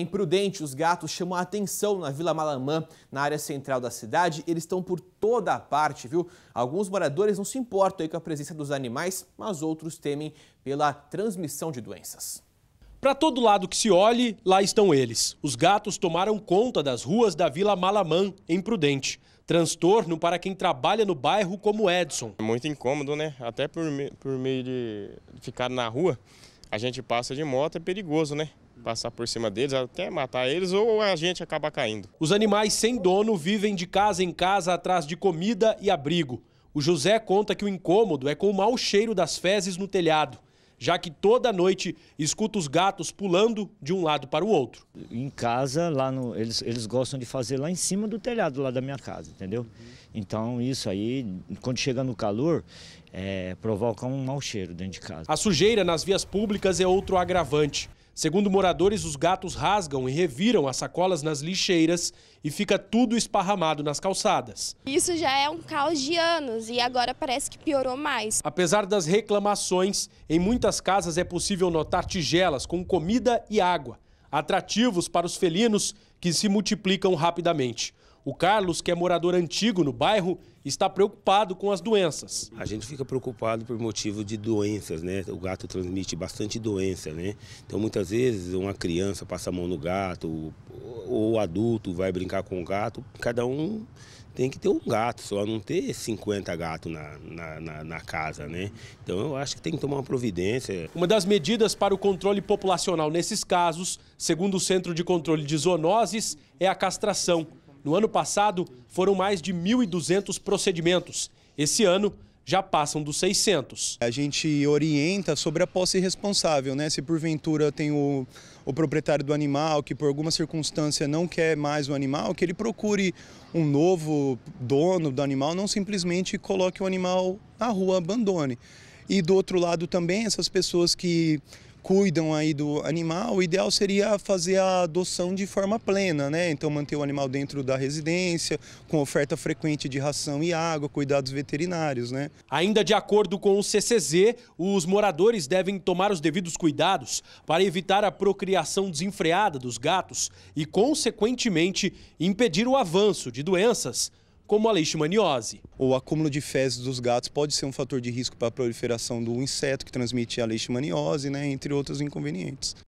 Imprudente, os gatos chamam a atenção na Vila Malamã, na área central da cidade. Eles estão por toda a parte, viu? Alguns moradores não se importam com a presença dos animais, mas outros temem pela transmissão de doenças. Para todo lado que se olhe, lá estão eles. Os gatos tomaram conta das ruas da Vila Malamã, em Prudente. Transtorno para quem trabalha no bairro como Edson. É muito incômodo, né? Até por, por meio de ficar na rua, a gente passa de moto, é perigoso, né? passar por cima deles, até matar eles, ou a gente acaba caindo. Os animais sem dono vivem de casa em casa atrás de comida e abrigo. O José conta que o incômodo é com o mau cheiro das fezes no telhado, já que toda noite escuta os gatos pulando de um lado para o outro. Em casa, lá no, eles, eles gostam de fazer lá em cima do telhado, lá da minha casa, entendeu? Então isso aí, quando chega no calor, é, provoca um mau cheiro dentro de casa. A sujeira nas vias públicas é outro agravante. Segundo moradores, os gatos rasgam e reviram as sacolas nas lixeiras e fica tudo esparramado nas calçadas. Isso já é um caos de anos e agora parece que piorou mais. Apesar das reclamações, em muitas casas é possível notar tigelas com comida e água, atrativos para os felinos que se multiplicam rapidamente. O Carlos, que é morador antigo no bairro, está preocupado com as doenças. A gente fica preocupado por motivo de doenças, né? O gato transmite bastante doença, né? Então muitas vezes uma criança passa a mão no gato, ou o adulto vai brincar com o gato, cada um tem que ter um gato, só não ter 50 gatos na, na, na, na, casa, né? Então eu acho que tem que tomar uma providência. Uma das medidas para o controle populacional nesses casos, segundo o Centro de Controle de Zoonoses, é a castração. No ano passado, foram mais de 1.200 procedimentos. Esse ano, já passam dos 600. A gente orienta sobre a posse responsável, né? Se porventura tem o, o proprietário do animal que por alguma circunstância não quer mais o animal, que ele procure um novo dono do animal, não simplesmente coloque o animal na rua, abandone. E do outro lado também, essas pessoas que cuidam aí do animal, o ideal seria fazer a adoção de forma plena, né? Então manter o animal dentro da residência, com oferta frequente de ração e água, cuidados veterinários, né? Ainda de acordo com o CCZ, os moradores devem tomar os devidos cuidados para evitar a procriação desenfreada dos gatos e, consequentemente, impedir o avanço de doenças como a leishmaniose. O acúmulo de fezes dos gatos pode ser um fator de risco para a proliferação do inseto que transmite a leishmaniose, né, entre outros inconvenientes.